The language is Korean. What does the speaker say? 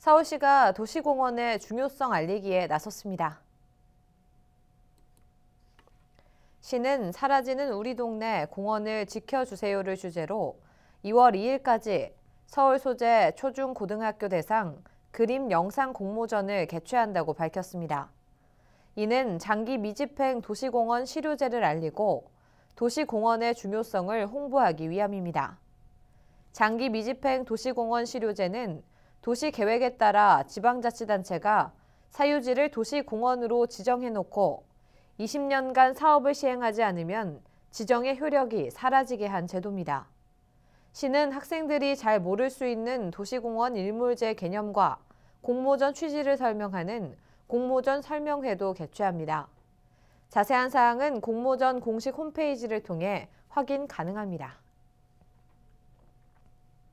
서울시가 도시공원의 중요성 알리기에 나섰습니다. 시는 사라지는 우리 동네 공원을 지켜주세요를 주제로 2월 2일까지 서울 소재 초중고등학교 대상 그림 영상 공모전을 개최한다고 밝혔습니다. 이는 장기 미집행 도시공원 실효제를 알리고 도시공원의 중요성을 홍보하기 위함입니다. 장기 미집행 도시공원 실효제는 도시 계획에 따라 지방자치단체가 사유지를 도시공원으로 지정해놓고 20년간 사업을 시행하지 않으면 지정의 효력이 사라지게 한 제도입니다. 시는 학생들이 잘 모를 수 있는 도시공원 일몰제 개념과 공모전 취지를 설명하는 공모전 설명회도 개최합니다. 자세한 사항은 공모전 공식 홈페이지를 통해 확인 가능합니다.